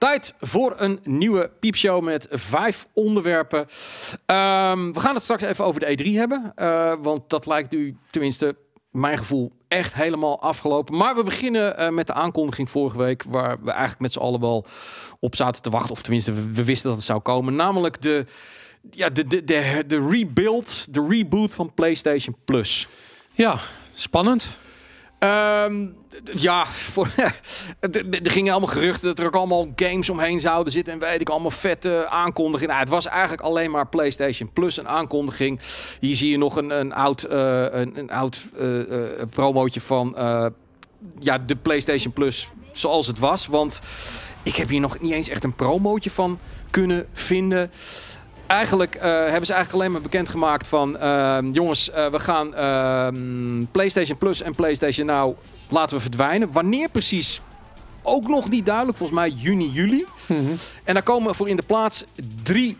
Tijd voor een nieuwe piepshow met vijf onderwerpen. Ehm, we gaan het straks even over de E3 hebben. Eh, want dat lijkt nu, tenminste, mijn gevoel echt helemaal afgelopen. Maar we beginnen eh, met de aankondiging vorige week, waar we eigenlijk met z'n allen wel op zaten te wachten. Of tenminste, we, wisten dat het zou komen. Namelijk de, ja, de, de, de, de rebuild, de reboot van PlayStation Plus. Ja, spannend. Um, ja, er gingen allemaal geruchten dat er ook allemaal games omheen zouden zitten. En weet ik, allemaal vette aankondigingen. Nou, het was eigenlijk alleen maar PlayStation Plus een aankondiging. Hier zie je nog een, een oud, uh, een, oud eh, eh, promootje van ja, de PlayStation Plus zoals het was. Want ik heb hier nog niet eens echt een promootje van kunnen vinden eigenlijk eh, hebben ze eigenlijk alleen maar bekendgemaakt van... Ehm, jongens, eh, we gaan ehm, PlayStation Plus en PlayStation Now laten we verdwijnen. Wanneer precies? Ook nog niet duidelijk. Volgens mij juni, juli. Mhm. En daar komen voor in de plaats drie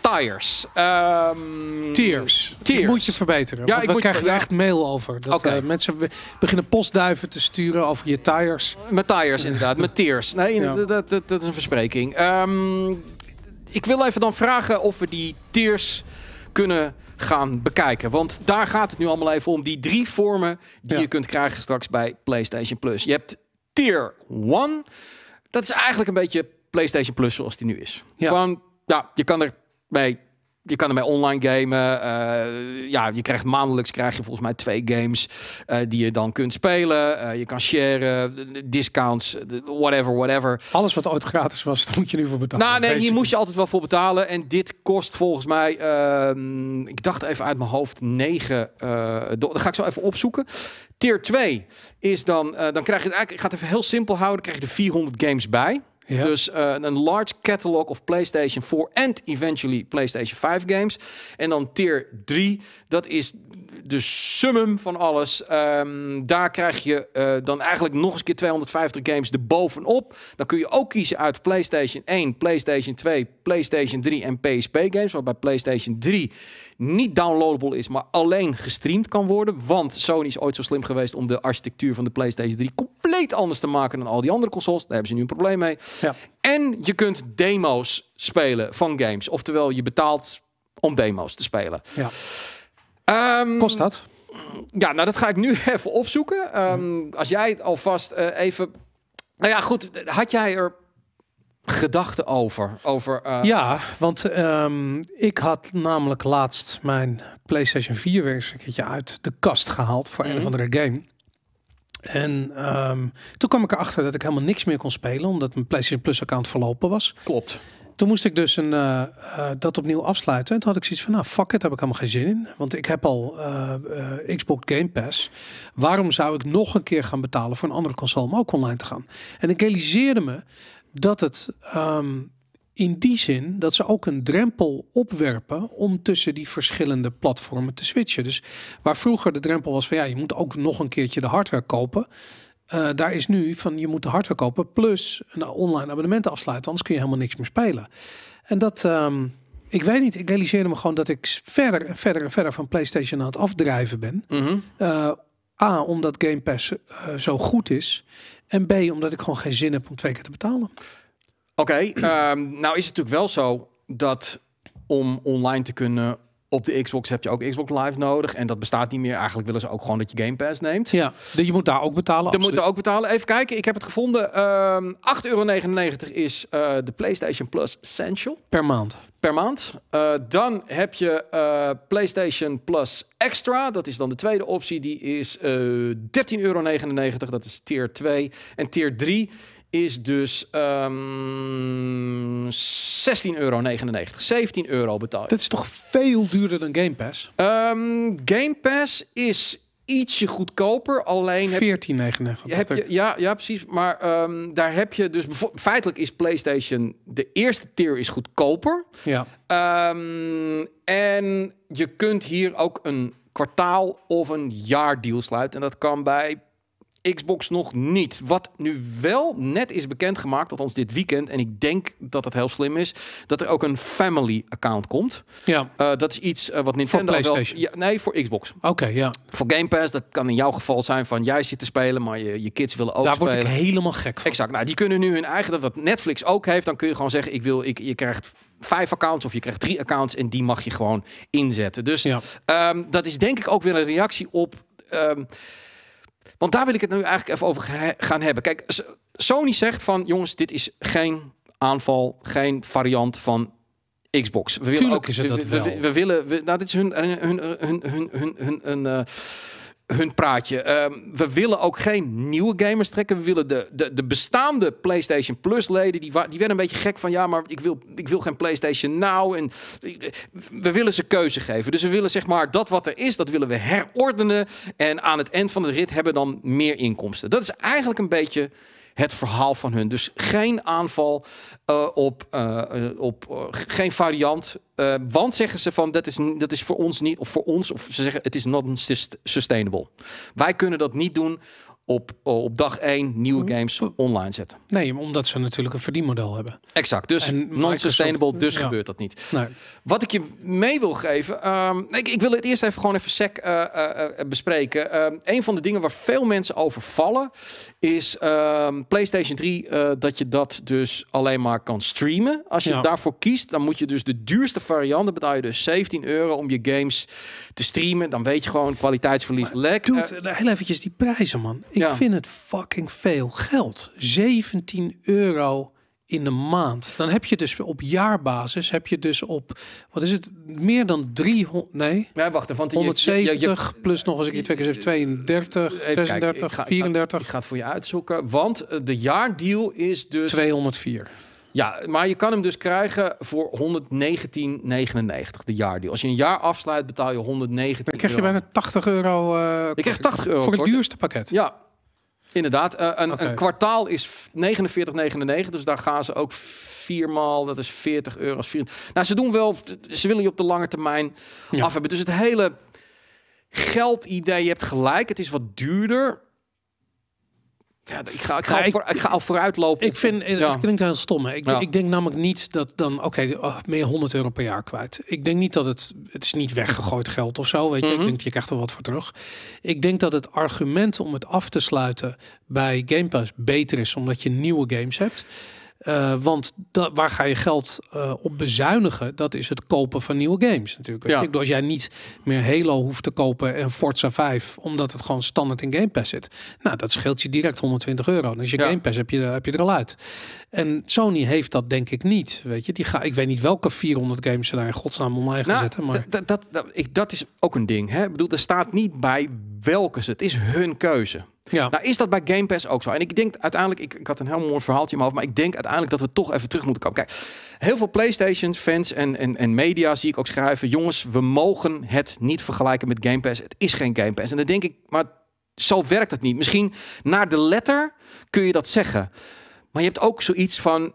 tires. Um, Tiers. Tiers. moet je verbeteren. Ja, want ik we er echt mail over. Dat eh, mensen beginnen postduiven te sturen over je tires. Met tires inderdaad, met tiers. Nee, dat, dat, dat, is een verspreking. Um, ik wil even dan vragen of we die tiers kunnen gaan bekijken. Want daar gaat het nu allemaal even om. Die drie vormen die je kunt krijgen straks bij PlayStation Plus. Je hebt tier 1. Dat is eigenlijk een beetje PlayStation Plus zoals die nu is. Ja. ja, je kan er mee je kan ermee online gamen. Eh, ja, je krijgt maandelijks krijg je volgens mij twee games eh, die je dan kunt spelen. Eh, je kan sharen, discounts, whatever, whatever. Alles wat ooit gratis was, daar moet je nu voor betalen. Nou nee, hier moest je altijd wel voor betalen. En dit kost volgens mij, ehm, ik dacht even uit mijn hoofd, 9. dat ga ik zo even opzoeken. Tier 2 is dan, dan krijg je, eigenlijk, ik ga het even heel simpel houden, dan krijg je er 400 games bij. Dus eh, een large catalog of PlayStation 4 en eventually PlayStation 5 games. En dan tier 3, dat is de summum van alles. Ehm, daar krijg je eh, dan eigenlijk nog eens keer 250 games erbovenop. Dan kun je ook kiezen uit PlayStation 1, PlayStation 2, PlayStation 3 en PSP games. waarbij bij PlayStation 3 niet downloadable is, maar alleen gestreamd kan worden. Want Sony is ooit zo slim geweest om de architectuur van de PlayStation 3 compleet anders te maken dan al die andere consoles. Daar hebben ze nu een probleem mee. Ja. En je kunt demo's spelen van games. Oftewel, je betaalt om demo's te spelen. Ja. Ehm, Kost dat? Ja, nou dat ga ik nu even opzoeken. Ehm, als jij alvast eh, even... Nou ja, goed. Had jij er gedachten over? over eh, Ja, want ehm, ik had namelijk laatst mijn PlayStation 4 weer eens een keertje uit de kast gehaald voor een of mhm. andere game. En toen kwam ik erachter dat ik helemaal niks meer kon spelen, omdat mijn PlayStation Plus account verlopen was. Klopt toen moest ik dus een, eh, eh, dat opnieuw afsluiten. En toen had ik zoiets van, nou fuck it, heb ik helemaal geen zin in. Want ik heb al eh, Xbox Game Pass. Waarom zou ik nog een keer gaan betalen voor een andere console om ook online te gaan? En ik realiseerde me dat het ehm, in die zin dat ze ook een drempel opwerpen om tussen die verschillende platformen te switchen. Dus waar vroeger de drempel was van ja, je moet ook nog een keertje de hardware kopen eh, daar is nu van je moet de hardware kopen plus een online abonnement afsluiten, anders kun je helemaal niks meer spelen. En dat, ehm, ik weet niet, ik realiseerde me gewoon dat ik verder en verder en verder van PlayStation aan het afdrijven ben. Mhm. Eh, A, omdat Game Pass eh, zo goed is. En B, omdat ik gewoon geen zin heb om twee keer te betalen. Oké, ehm, nou is het natuurlijk wel zo dat om online te kunnen op de Xbox heb je ook Xbox Live nodig. En dat bestaat niet meer. Eigenlijk willen ze ook gewoon dat je Game Pass neemt. Ja, dus je moet daar ook betalen. Je moet daar ook betalen. Even kijken, ik heb het gevonden. 8,99 ehm, euro is eh, de PlayStation Plus Essential. Per maand. Per maand. Eh, dan heb je eh, PlayStation Plus Extra. Dat is dan de tweede optie. Die is 13,99 euro. Dat is tier 2. En tier 3 is dus um, ehm, 16,99 euro. 17 euro betaald. Dat is toch veel duurder dan Game Pass? Ehm, Game Pass is ietsje goedkoper. Alleen 14,99. ja, ja, precies. Maar ehm, daar heb je dus feitelijk is PlayStation de eerste tier is goedkoper. Ja. en je kunt hier ook een kwartaal of een jaar deal sluiten. En dat kan bij Xbox nog niet. Wat nu wel net is bekendgemaakt, althans dit weekend, en ik denk dat dat heel slim is, dat er ook een family account komt. Ja. Eh, dat is iets eh, wat Nintendo voor PlayStation. wel... nee, voor Xbox. Oké, ja. Voor Game Pass, dat kan in jouw geval zijn van jij zit te spelen, maar je, je kids willen ook Daar spelen. Daar word ik helemaal gek van. Exact. Nou, die kunnen nu hun eigen, dat wat Netflix ook heeft, dan kun je gewoon zeggen, ik wil, ik, je krijgt vijf accounts of je krijgt drie accounts en die mag je gewoon inzetten. Dus ja. Ehm, dat is denk ik ook weer een reactie op... Ehm, want daar wil ik het nu eigenlijk even over gaan hebben. Kijk, Sony zegt van jongens, dit is geen aanval, geen variant van Xbox. We willen Tuurlijk ook, is het dat we, wel. We, willen, nou dit is hun, hun, hun, hun, hun, hun, eh, hun praatje. Ehm, we willen ook geen nieuwe gamers trekken. We willen de, de, de bestaande PlayStation Plus leden, die, die werden een beetje gek van ja, maar ik wil, ik wil geen PlayStation Now. En, eh, we willen ze keuze geven. Dus we willen zeg maar dat wat er is, dat willen we herordenen. En aan het eind van de rit hebben dan meer inkomsten. Dat is eigenlijk een beetje het verhaal van hun. Dus geen aanval eh, op, eh, eh, op geen variant. want zeggen ze van dat is, dat is voor ons niet, of voor ons, of ze zeggen het is not sustainable. Wij kunnen dat niet doen op, op dag één nieuwe games online zetten. Nee, omdat ze natuurlijk een verdienmodel hebben. Exact. Dus non-sustainable, dus gebeurt dat niet. Nee. Wat ik je mee wil geven. Um, ik, ik, wil het eerst even gewoon even sec eh, eh, eh, bespreken. Um, een van de dingen waar veel mensen over vallen. Is um, PlayStation 3. dat je dat dus alleen maar kan streamen. Als je daarvoor kiest, dan moet je dus de duurste varianten. Betaal je dus 17 euro om je games te streamen. Dan weet je gewoon kwaliteitsverlies. Lek. Dude, heel eventjes die prijzen, man. Ik vind het fucking veel geld. 17 euro in de maand. Dan heb je dus op jaarbasis heb je dus op wat is het meer dan 300 nee. Nee, wacht, want je, 170 plus nog eens een keer twee keer 32, 36, kijken, ik ga, 34. Ik ga, het voor je uitzoeken, want eh, de jaardeal is dus 204. Ja, maar je kan hem dus krijgen voor 119,99 de jaardeal. Als je een jaar afsluit betaal je 119. Dan krijg je bijna 80 euro. ik krijg 80 euro voor het duurste pakket. Ja, Inderdaad. Eh, een, een, kwartaal is 49,99. Dus daar gaan ze ook viermaal. Dat is 40 euro's. Nou, ze doen wel. Ze willen je op de lange termijn af hebben. Dus het hele geldidee, je hebt gelijk. Het is wat duurder. Ja, ik ga, ik ga, al, voor, ik, ga al vooruit lopen. Ik vind, het klinkt heel stom. Hè? Ik, ik, denk namelijk niet dat dan, oké, okay, oh, meer 100 euro per jaar kwijt. Ik denk niet dat het, het is niet weggegooid geld of zo, weet je. Mhm. Ik denk, je krijgt er wat voor terug. Ik denk dat het argument om het af te sluiten bij Game Pass beter is, omdat je nieuwe games hebt. Eh, want waar ga je geld eh, op bezuinigen? Dat is het kopen van nieuwe games natuurlijk. Weet als jij niet meer Halo hoeft te kopen en Forza 5, omdat het gewoon standaard in Game Pass zit. Nou, dat scheelt je direct 120 euro. Dus je Game Pass heb je, heb je er al uit. En Sony heeft dat denk ik niet. Weet je, die ga, ik weet niet welke 400 games ze daar in godsnaam online gaan nou, zetten. Maar... Dat, ik, dat is ook een ding. Hè? Ik bedoel, er staat niet bij welke ze. Het is hun keuze. Ja. Nou is dat bij Game Pass ook zo. En ik denk uiteindelijk, ik, ik had een heel mooi verhaaltje in mijn hoofd, maar ik denk uiteindelijk dat we toch even terug moeten komen. Kijk, heel veel PlayStation fans en, en, en media zie ik ook schrijven, jongens, we mogen het niet vergelijken met Game Pass. Het is geen Game Pass. En dan denk ik, maar zo werkt het niet. Misschien naar de letter kun je dat zeggen. Maar je hebt ook zoiets van,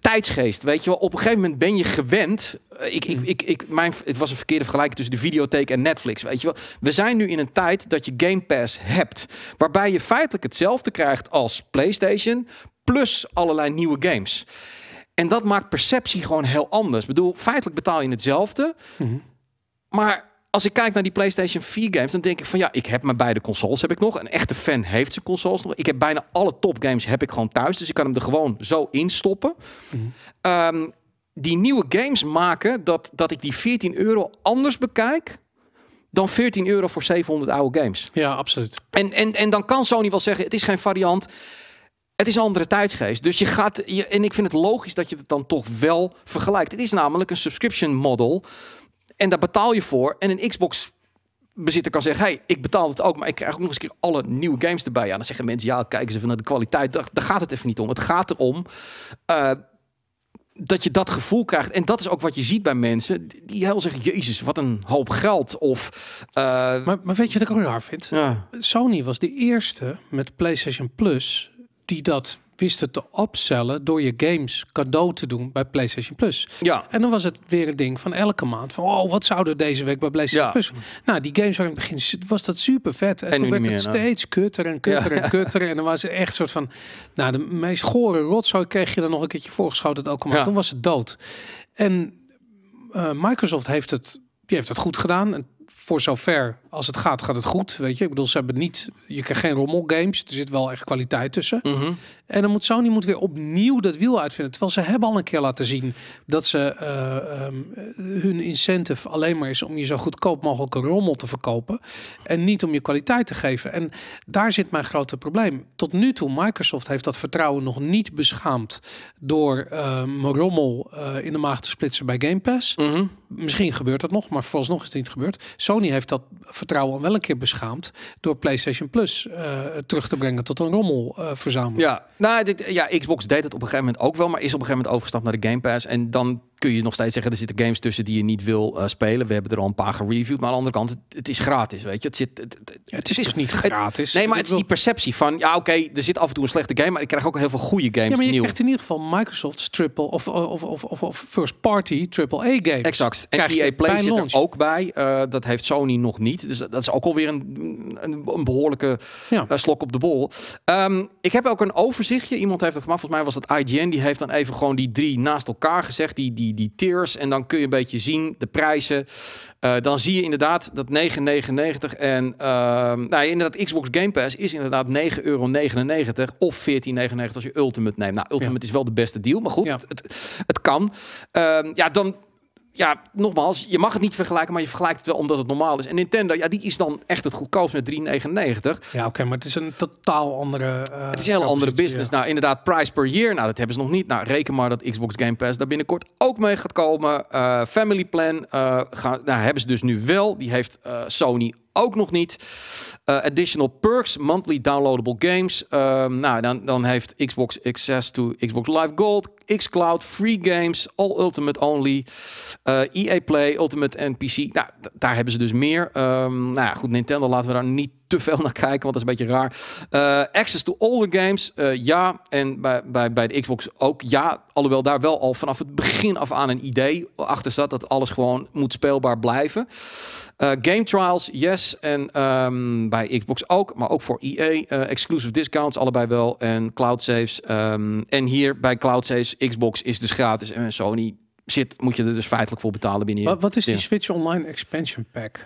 tijdsgeest, weet je wel. Op een gegeven moment ben je gewend. Eh, ik, ik, hmm. ik, ik, mijn, het was een verkeerde vergelijking tussen de videotheek en Netflix, weet je wel. We zijn nu in een tijd dat je Game Pass hebt. Waarbij je feitelijk hetzelfde krijgt als PlayStation. Plus allerlei nieuwe games. En dat maakt perceptie gewoon heel anders. Ik bedoel, feitelijk betaal je hetzelfde. Mhm. Maar als ik kijk naar die PlayStation 4 games, dan denk ik van ja, ik heb mijn beide consoles heb ik nog. Een echte fan heeft zijn consoles nog. Ik heb bijna alle topgames heb ik gewoon thuis, dus ik kan hem er gewoon zo instoppen. Mm ehm, die nieuwe games maken dat, dat ik die 14 euro anders bekijk dan 14 euro voor 700 oude games. Ja, absoluut. En, en, en dan kan Sony wel zeggen, het is geen variant. Het is een andere tijdsgeest. Dus je gaat, je, en ik vind het logisch dat je het dan toch wel vergelijkt. Het is namelijk een subscription model en daar betaal je voor. En een Xbox bezitter kan zeggen: hey, ik betaal het ook, maar ik krijg ook nog eens keer alle nieuwe games erbij. Ja, dan zeggen mensen: ja, kijk eens even naar de kwaliteit. Daar, gaat het even niet om. Het gaat erom. Eh, dat je dat gevoel krijgt. En dat is ook wat je ziet bij mensen. Die heel zeggen, jezus, wat een hoop geld. Of, eh, maar, maar, weet je wat ik ook raar vind? Sony was de eerste met PlayStation Plus die dat wisten te opzellen door je games cadeau te doen bij PlayStation Plus. Ja. En dan was het weer een ding van elke maand van oh wat zouden deze week bij PlayStation ja. Plus. Nou die games waren in het begin was dat super vet en, en toen werd het nou. steeds kutter en kutter en kutter en dan was het echt soort van nou de meest gore rotzooi kreeg je dan nog een keertje voorgeschoten elke maand. Ja. Toen was het dood. En eh, Microsoft heeft het die heeft het goed gedaan voor zover als het gaat, gaat het goed. Weet je, ik bedoel, ze hebben niet, je krijgt geen rommel games. Er zit wel echt kwaliteit tussen. Mhm. En dan moet Sony moet weer opnieuw dat wiel uitvinden. Terwijl ze hebben al een keer laten zien dat ze eh, ehm, hun incentive alleen maar is om je zo goedkoop mogelijk een rommel te verkopen. En niet om je kwaliteit te geven. En daar zit mijn grote probleem. Tot nu toe, Microsoft heeft dat vertrouwen nog niet beschaamd door ehm, mijn rommel eh, in de maag te splitsen bij Game Pass. Mhm. Misschien gebeurt dat nog, maar vooralsnog is het niet gebeurd. Sony heeft dat vertrouwen vertrouwen wel een keer beschaamd door PlayStation Plus eh, terug te brengen tot een rommelverzameling. ja, nou, dit, ja, Xbox deed het op een gegeven moment ook wel, maar is op een gegeven moment overgestapt naar de Game Pass en dan kun je nog steeds zeggen, er zitten games tussen die je niet wil eh, spelen. We hebben er al een paar gereviewd. Maar aan de andere kant, het, het is gratis, weet je. Het, zit, het, het, is, toch niet gratis? nee, maar het is die perceptie van, ja oké, er zit af en toe een slechte game, maar ik krijg ook heel veel goede games ja, maar je krijgt in ieder geval Microsoft's triple of, of, of, of, first party triple A games. Exact. En EA e Play zit er ook bij. Eh, dat heeft Sony nog niet. Dus dat is ook alweer een, een, een behoorlijke eh, slok op de bol. Ehm, ik heb ook een overzichtje. Iemand heeft het gemaakt. Volgens mij was dat IGN. Die heeft dan even gewoon die drie naast elkaar gezegd. Die, die die, tiers. En dan kun je een beetje zien de prijzen. Eh, dan zie je inderdaad dat 9,99 en uh, nou, inderdaad Xbox Game Pass is inderdaad 9,99 euro of 14,99 als je Ultimate neemt. Nou, Ultimate is wel de beste deal, maar goed, het, het, kan. Ehm, ja, dan ja, nogmaals, je mag het niet vergelijken, maar je vergelijkt het wel omdat het normaal is. En Nintendo, ja, die is dan echt het goedkoopst met 3,99. Ja, oké, maar het is een totaal andere. Uh, het is een hele andere business. Nou, inderdaad, price per year, nou, dat hebben ze nog niet. Nou, reken maar dat Xbox Game Pass daar binnenkort ook mee gaat komen. Eh, family Plan uh, gaan, nou, hebben ze dus nu wel. Die heeft Sony ook nog niet. Eh, additional perks, monthly downloadable games. Ehm, nou, dan, dan heeft Xbox access to Xbox Live Gold, xCloud, free games, all Ultimate only, uh, eh, EA Play, Ultimate NPC. PC. Nou, daar hebben ze dus meer. Ehm, nou ja, goed, Nintendo laten we daar niet te veel naar kijken, want dat is een beetje raar. Eh, access to older games, eh, ja. En bij, bij, bij de Xbox ook ja. Alhoewel daar wel al vanaf het begin af aan een idee achter zat dat alles gewoon moet speelbaar blijven. Eh, game trials, yes. En ehm, bij Xbox ook, maar ook voor EA. exclusive discounts, allebei wel. En cloud saves. Ehm, en hier bij cloud saves, Xbox is dus gratis. En Sony zit, moet je er dus feitelijk voor betalen binnen. Wat, wat is die Switch Online Expansion Pack?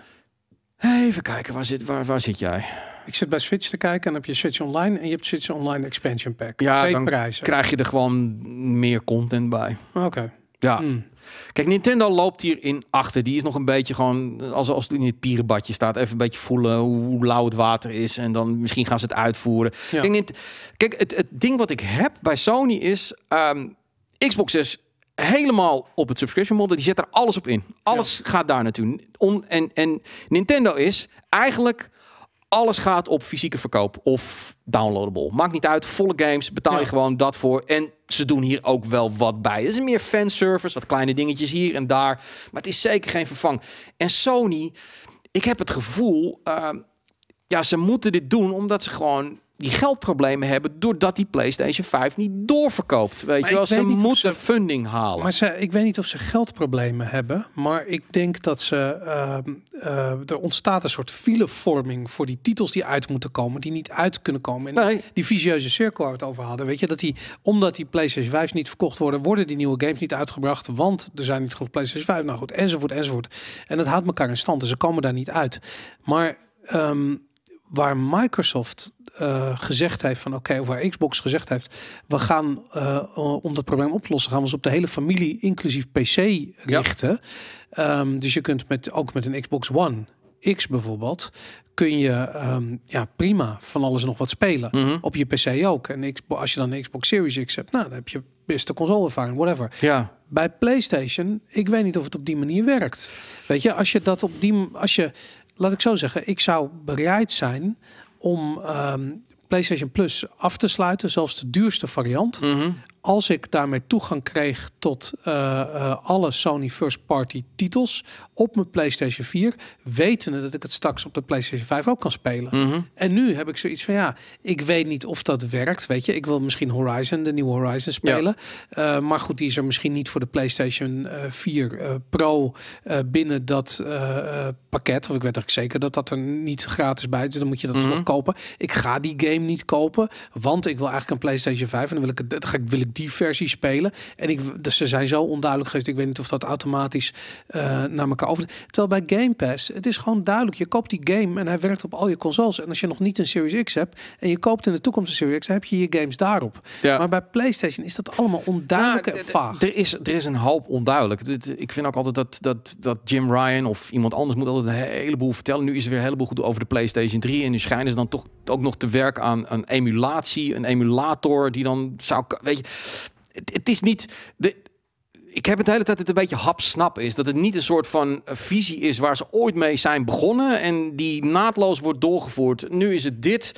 Even kijken, waar zit, waar, waar zit jij? Ik zit bij Switch te kijken en heb je Switch Online en je hebt Switch Online Expansion Pack. Ja, Twee dan prijzen. krijg je er gewoon meer content bij. Oké. Ja. Hmm. Kijk, Nintendo loopt hierin achter. Die is nog een beetje gewoon, als, als het in het pierenbadje staat, even een beetje voelen hoe lauw het water is. En dan misschien gaan ze het uitvoeren. Kijk, kijk het, het ding wat ik heb bij Sony is, um, Xbox 6 helemaal op het subscription model. Die zet er alles op in. Alles gaat daar naartoe. en, en Nintendo is eigenlijk alles gaat op fysieke verkoop of downloadable. Maakt niet uit, volle games betaal je gewoon dat voor. En ze doen hier ook wel wat bij. Het is meer fanservice, wat kleine dingetjes hier en daar. Maar het is zeker geen vervang. En Sony, ik heb het gevoel, ehm, ja, ze moeten dit doen omdat ze gewoon die geldproblemen hebben doordat die PlayStation 5 niet doorverkoopt. Weet je wel, ze moeten funding halen. Maar ze, ik weet niet of ze geldproblemen hebben, maar ik denk dat ze uh, er ontstaat een soort filevorming voor die titels die uit moeten komen, die niet uit kunnen komen. En die visieuze cirkel waar we het over hadden, weet je, dat die omdat die PlayStation 5 niet verkocht worden, worden die nieuwe games niet uitgebracht, want er zijn niet genoeg PlayStation 5. Nou goed, enzovoort, enzovoort. En dat houdt elkaar in stand. Dus ze komen daar niet uit. Maar ehm, waar Microsoft eh, gezegd heeft van oké, of waar Xbox gezegd heeft, we gaan eh, om dat probleem oplossen, gaan we ze op de hele familie, inclusief PC, richten. Ehm, dus je kunt met, ook met een Xbox One X bijvoorbeeld, kun je ehm, ja, prima van alles nog wat spelen. Mhm. Op je PC ook. En als je dan een Xbox Series X hebt, nou, dan heb je beste ervaring whatever. Ja. Bij PlayStation, ik weet niet of het op die manier werkt. Weet je, als je dat op die... Als je, laat ik zo zeggen, ik zou bereid zijn om ehm, PlayStation Plus af te sluiten, zelfs de duurste variant. Mhm als ik daarmee toegang kreeg tot eh, eh, alle Sony first party titels op mijn PlayStation 4, wetende dat ik het straks op de PlayStation 5 ook kan spelen. Mhm. En nu heb ik zoiets van ja, ik weet niet of dat werkt, weet je. Ik wil misschien Horizon, de nieuwe Horizon spelen, eh, maar goed, die is er misschien niet voor de PlayStation 4 Pro binnen dat pakket. Of ik weet eigenlijk zeker dat dat er niet gratis bij is, dus dan moet je dat mm nog mhm. kopen. Ik ga die game niet kopen, want ik wil eigenlijk een PlayStation 5 en dan wil ik het, ga ik wil ik die versie spelen. En ik, dus ze zijn zo onduidelijk geweest. Ik weet niet of dat automatisch eh, naar elkaar over. Terwijl bij Game Pass, het is gewoon duidelijk. Je koopt die game en hij werkt op al je consoles. En als je nog niet een Series X hebt en je koopt in de toekomst een Series X, heb je je games daarop. Ja. Maar bij PlayStation is dat allemaal onduidelijk nou, en vaag. Er is, er is een hoop onduidelijk. Ik vind ook altijd dat, dat, dat Jim Ryan of iemand anders moet altijd een heleboel vertellen. Nu is er weer een heleboel goed over de PlayStation 3. En nu schijnen ze dan toch ook nog te werken aan een emulatie. Een emulator die dan zou... Weet je, het, is niet. De, ik heb het de hele tijd het een beetje hapsnap is. Dat het niet een soort van visie is waar ze ooit mee zijn begonnen. En die naadloos wordt doorgevoerd. Nu is het dit.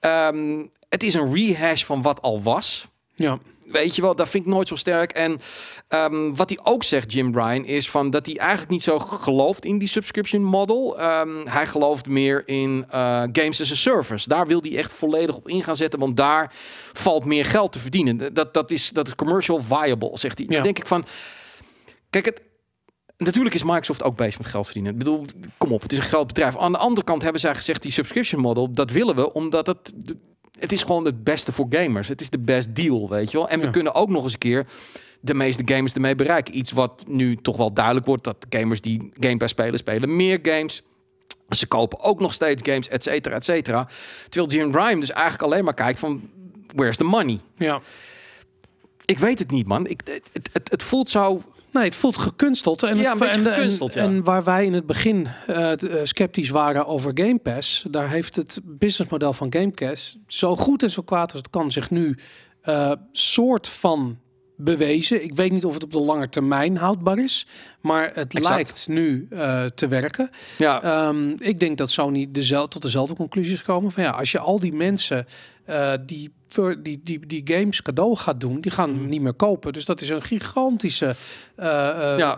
Ehm, het is een rehash van wat al was. Ja weet je wel, dat vind ik nooit zo sterk. En ehm, wat hij ook zegt, Jim Ryan, is van dat hij eigenlijk niet zo gelooft in die subscription model. Ehm, hij gelooft meer in eh, games as a service. Daar wil hij echt volledig op in gaan zetten, want daar valt meer geld te verdienen. Dat, dat, is, dat is commercial viable, zegt hij. Ja. denk ik van, kijk, het, Natuurlijk is Microsoft ook bezig met geld verdienen. Ik bedoel, kom op, het is een groot bedrijf. Aan de andere kant hebben zij gezegd, die subscription model, dat willen we, omdat het het is gewoon het beste voor gamers. Het is de best deal, weet je wel. En we kunnen ook nog eens een keer de meeste gamers ermee bereiken. Iets wat nu toch wel duidelijk wordt, dat gamers die Game Pass spelen, spelen meer games. Ze kopen ook nog steeds games, et cetera, et cetera. Terwijl Jim Ryan dus eigenlijk alleen maar kijkt van... Where's the money? Ja. Ik weet het niet, man. Ik, het, het, het voelt zo Nee, het voelt gekunsteld. En, ja, het, en, en, en, waar wij in het begin eh, eh, sceptisch waren over Game Pass, daar heeft het businessmodel van Game Pass zo goed en zo kwaad als het kan zich nu eh, soort van bewezen. Ik weet niet of het op de lange termijn houdbaar is, maar het lijkt nu te werken. Ja. Ehm, ik denk dat Sony dezelfde, tot dezelfde conclusies komen van ja, als je al die mensen eh, die, die, die, die games cadeau gaat doen, die gaan mhm. niet meer kopen. Dus dat is een gigantische eh, eh,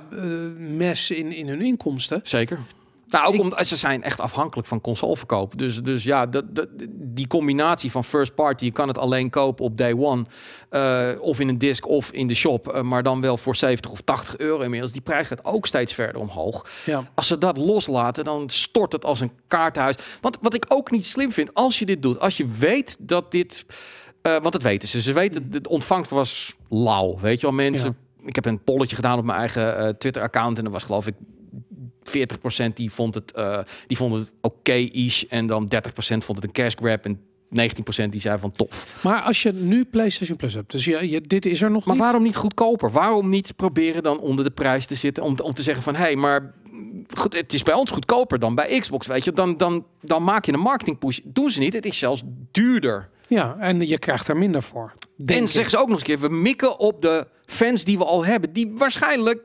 mes in, in hun inkomsten. Zeker. Nou, ook omdat ze zijn echt afhankelijk van consoleverkoop. Dus, dus ja, die combinatie van first party, je kan het alleen kopen op day one. Eh, of in een disc of in de shop. Eh, maar dan wel voor 70 of 80 euro inmiddels. Die prijs gaat ook steeds verder omhoog. Ja. Als ze dat loslaten, dan stort het als een kaartenhuis. Want wat ik ook niet slim vind, als je dit doet, als je weet dat dit. Eh, want dat weten ze. Ze weten, de ontvangst was lauw. Weet je wel, mensen. Ik heb een polletje gedaan op mijn eigen Twitter-account. En er was geloof ik 40% die vond het, eh, die oké-ish. en dan 30% vond het een cash grab. En 19% die zei van tof. Maar als je nu PlayStation Plus hebt, dus je, je dit is er nog maar waarom niet goedkoper? Waarom niet proberen dan onder de prijs te zitten om, om te zeggen van hé, hey, maar goed, het is bij ons goedkoper dan bij Xbox, weet je. Dan, dan, dan maak je een marketing push. Doen ze niet, het is zelfs duurder. Ja, en je krijgt er minder voor. En zeggen ze ook nog eens keer, we mikken op de fans die we al hebben, die waarschijnlijk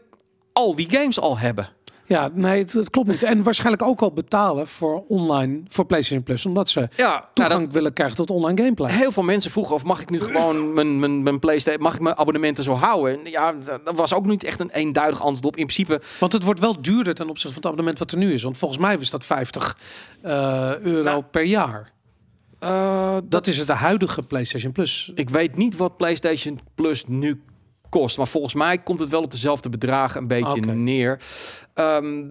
al die games al hebben. Ja, nee, het, klopt niet. En waarschijnlijk ook al betalen voor online, voor PlayStation Plus, omdat ze ja, nou, toegang willen krijgen tot online gameplay. Heel veel mensen vroegen of mag ik nu gewoon mijn, mijn, mijn PlayStation, mag ik mijn abonnementen zo houden? Ja, dat was ook niet echt een eenduidig antwoord op. In principe. Want het wordt wel duurder ten opzichte van het abonnement wat er nu is. Want volgens mij was dat 50 eh, euro nou, per jaar. dat, eh, dat, is het de huidige PlayStation Plus. Ik weet niet wat PlayStation Plus nu kost. Maar volgens mij komt het wel op dezelfde bedragen een beetje ah, neer. Ehm,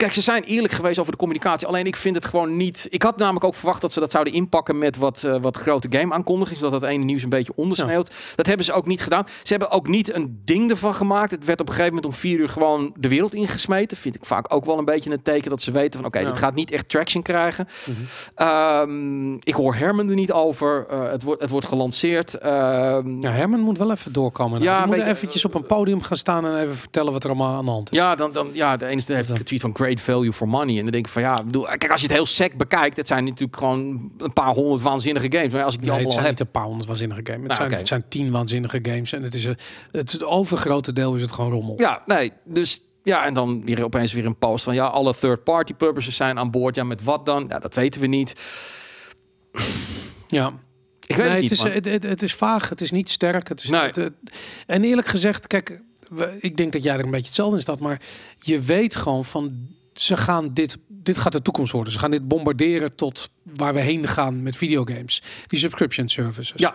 Kijk, ze zijn eerlijk geweest over de communicatie. Alleen ik vind het gewoon niet. Ik had namelijk ook verwacht dat ze dat zouden inpakken met wat, eh, wat grote game-aankondigingen. Zodat dat ene nieuws een beetje ondersneeuwt. Dat hebben ze ook niet gedaan. Ze hebben ook niet een ding ervan gemaakt. Het werd op een gegeven moment om vier uur gewoon de wereld ingesmeten. Vind ik vaak ook wel een beetje een teken dat ze weten van oké, dit gaat niet echt traction krijgen. Mhm. Ehm, ik hoor Herman er niet over. Eh, het, wordt, het wordt gelanceerd. Ehm, ja, Herman moet wel even doorkomen. Ja, moet eventjes op eh, een podium gaan staan en even vertellen wat er allemaal aan de hand is. Ja, dan, dan ja, de ene heeft een tweet van Great great value for money. En dan denk ik van ja, bedoel, kijk, als je het heel sec bekijkt, het zijn natuurlijk gewoon een paar honderd waanzinnige games. Maar als ik die allemaal het al heb... niet een paar honderd waanzinnige games. Het, nou, zijn, het zijn tien waanzinnige games. En het is het, het overgrote deel is het gewoon rommel. Ja, nee. Dus ja, en dan weer opeens weer een post van ja, alle third-party publishers zijn aan boord. Ja, met wat dan? Ja, dat weten we niet. Ja. Ik weet het, niet, is, het, is vaag, het is niet sterk. Het is, nee. het, en eerlijk gezegd, kijk, ik denk dat jij er een beetje hetzelfde in staat, maar je weet gewoon van ze gaan dit, dit gaat de toekomst worden. Ze gaan dit bombarderen tot waar we heen gaan met videogames. Die subscription services. Ja.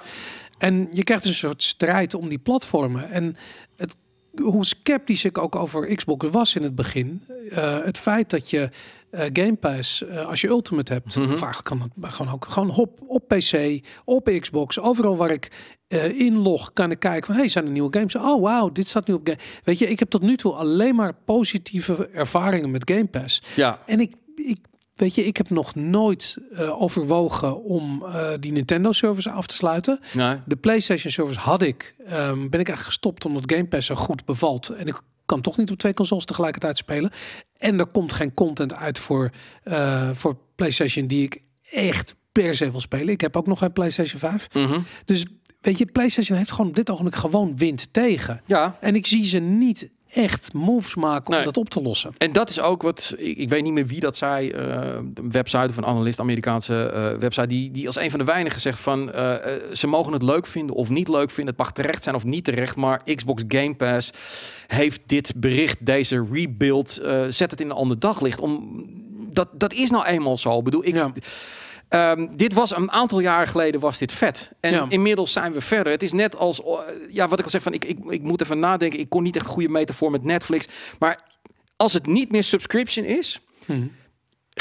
En je krijgt een soort strijd om die platformen. En het, hoe sceptisch ik ook over Xbox was in het begin, eh, het feit dat je eh, game Pass, eh, als je Ultimate hebt, mm vaak kan het gewoon ook gewoon op, op PC, op Xbox, overal waar ik uh, eh, inlog, kan ik kijken van hey, zijn er nieuwe games? Oh wauw, dit staat nu op game. Weet je, ik heb tot nu toe alleen maar positieve ervaringen met Game Pass. Ja. En ik, ik weet je, ik heb nog nooit overwogen om die Nintendo service af te sluiten. Nee. De PlayStation service had ik. Ehm, ben ik eigenlijk gestopt omdat Game Pass zo goed bevalt. En ik kan toch niet op twee consoles tegelijkertijd spelen. En er komt geen content uit voor, eh, voor PlayStation die ik echt per se wil spelen. Ik heb ook nog een PlayStation 5. Mhm. Dus weet je, PlayStation heeft gewoon op dit ogenblik gewoon wind tegen. Ja. En ik zie ze niet echt moves maken om dat op te lossen. En dat is ook wat, ik, weet niet meer wie dat zei, een eh, website of een analist, Amerikaanse eh, website, die, die als een van de weinigen zegt van eh, ze mogen het leuk vinden of niet leuk vinden, het mag terecht zijn of niet terecht, maar Xbox Game Pass heeft dit bericht, deze rebuild, zet het in een ander daglicht. Om, dat, dat is nou eenmaal zo. Ik bedoel, ik... Ja Ehm, dit was een aantal jaren geleden was dit vet. En inmiddels zijn we verder. Het is net als, ja, wat ik al zeg, van, ik, ik, ik moet even nadenken. Ik kon niet echt een goede metafoor met Netflix. Maar als het niet meer subscription is... Hmm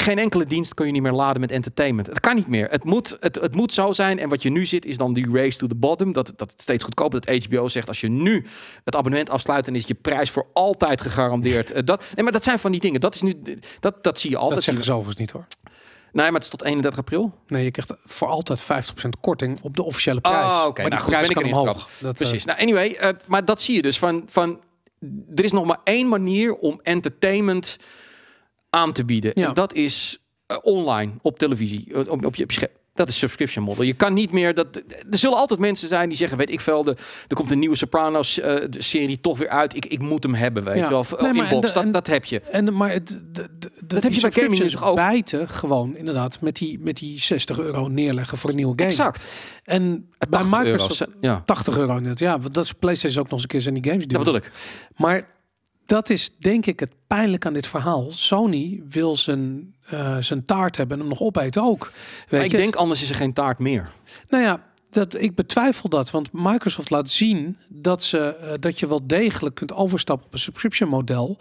geen enkele dienst kun je niet meer laden met entertainment. Het kan niet meer. Het moet, het, het moet zo zijn. En wat je nu zit, is dan die race to the bottom. Dat, dat het steeds goedkoper dat HBO zegt... als je nu het abonnement afsluit... dan is je prijs voor altijd gegarandeerd. Eh, dat, nee, maar dat zijn van die dingen. Dat, is nu, dat, dat zie je altijd. Dat zeggen ze overigens niet, hoor maar het is tot 31 april. Nee, je krijgt voor altijd 50% korting op de officiële ah, prijs. Oh, oké. Maar die nou, prijs goed, ben ik kan omhoog. Dat, eh, Precies. Nou, anyway, eh, maar dat zie je dus. Van, van, er is nog maar één manier om entertainment aan te bieden. Ja. En dat is eh, online, op televisie, op, op je, op scherm. Dat is subscription model. Je kan niet meer dat. Er zullen altijd mensen zijn die zeggen: Weet ik veel, er komt een nieuwe Sopranos-serie eh, toch weer uit. Ik, ik moet hem hebben. Weet je wel? Of, eh, inbox, dat, dat heb je. En, maar het, de, de, dat heb je bij gaming dus ook. bijten gewoon inderdaad met die, met die 60 euro neerleggen voor een nieuwe game. Exact. En eh, bij Microsoft, ja. 80 euro net. Ja, dat is PlayStation ook nog eens een keer zijn die games duur. Ja, bedoel ik. Maar dat is denk ik het pijnlijk aan dit verhaal. Sony wil zijn, eh, zijn taart hebben en hem nog opeten ook. Weet maar ik denk anders is er geen taart meer. Nou ja, dat, ik betwijfel dat, want Microsoft laat zien dat, ze, eh, dat je wel degelijk kunt overstappen op een subscription model.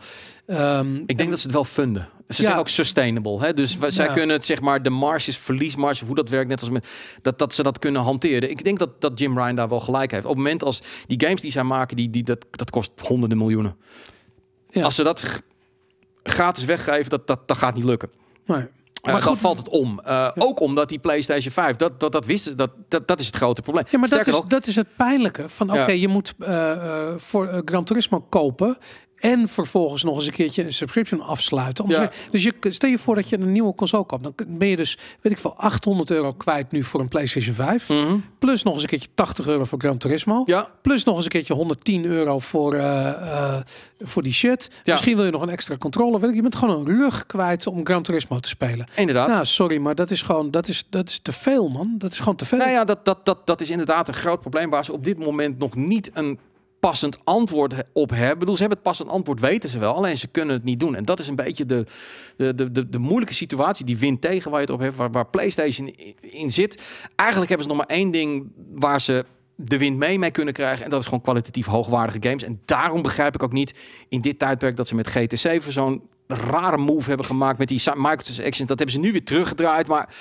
Ehm, ik denk dat ze het wel funden. Ze ja. zijn ook sustainable. Hè? Dus zij kunnen het, zeg maar, de marges, verliesmarge, hoe dat werkt, net als met, dat, dat ze dat kunnen hanteren. Ik denk dat, dat Jim Ryan daar wel gelijk heeft. Op het moment als die games die zij maken, die, die, dat, dat kost honderden miljoenen. Als ze dat gratis weggeven, dat, dat, dat gaat niet lukken. Nee. Eh, maar dan valt het om. Eh, ook omdat die PlayStation 5, dat, dat, dat wisten dat, dat, dat is het grote probleem. Ja, maar dat is, dat is het pijnlijke. Van oké, je moet eh, voor Gran Turismo kopen. En vervolgens nog eens een keertje een subscription afsluiten. Dus je, stel je voor dat je een nieuwe console koopt. Dan ben je dus, weet ik veel, 800 euro kwijt nu voor een PlayStation 5. Mhm. Plus nog eens een keertje 80 euro voor Gran Turismo. Ja. Plus nog eens een keertje 110 euro voor, eh, eh, voor die shit. Misschien wil je nog een extra controller. Weet ik, je bent gewoon een rug kwijt om Gran Turismo te spelen. Inderdaad. Nou, sorry, maar dat is gewoon dat is, dat is te veel, man. Dat is gewoon te veel. Nou ja, dat, dat, dat, dat is inderdaad een groot probleem waar ze op dit moment nog niet een passend antwoord op hebben. Ik bedoel, ze hebben het passend antwoord, weten ze wel. Alleen ze kunnen het niet doen. En dat is een beetje de, de, de, de, moeilijke situatie, die wind tegen waar je het op hebt, waar, PlayStation in zit. Eigenlijk hebben ze nog maar één ding waar ze de wind mee mee kunnen krijgen. En dat is gewoon kwalitatief hoogwaardige games. En daarom begrijp ik ook niet in dit tijdperk dat ze met GT7 zo'n rare move hebben gemaakt met die Microsoft Actions. Dat hebben ze nu weer teruggedraaid. Maar